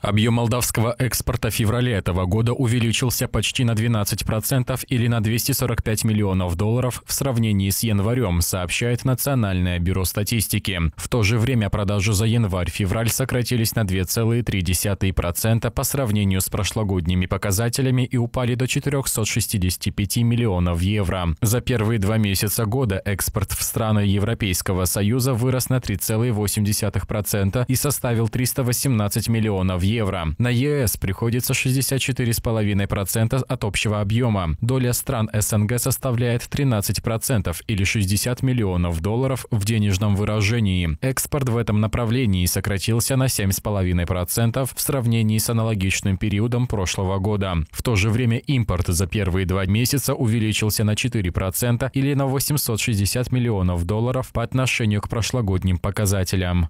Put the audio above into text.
Объем молдавского экспорта февраля этого года увеличился почти на 12% или на 245 миллионов долларов в сравнении с январем, сообщает Национальное бюро статистики. В то же время продажи за январь-февраль сократились на 2,3% по сравнению с прошлогодними показателями и упали до 465 миллионов евро. За первые два месяца года экспорт в страны Европейского Союза вырос на 3,8% и составил 318 миллионов евро евро. На ЕС приходится 64,5% от общего объема. Доля стран СНГ составляет 13% или 60 миллионов долларов в денежном выражении. Экспорт в этом направлении сократился на 7,5% в сравнении с аналогичным периодом прошлого года. В то же время импорт за первые два месяца увеличился на 4% или на 860 миллионов долларов по отношению к прошлогодним показателям.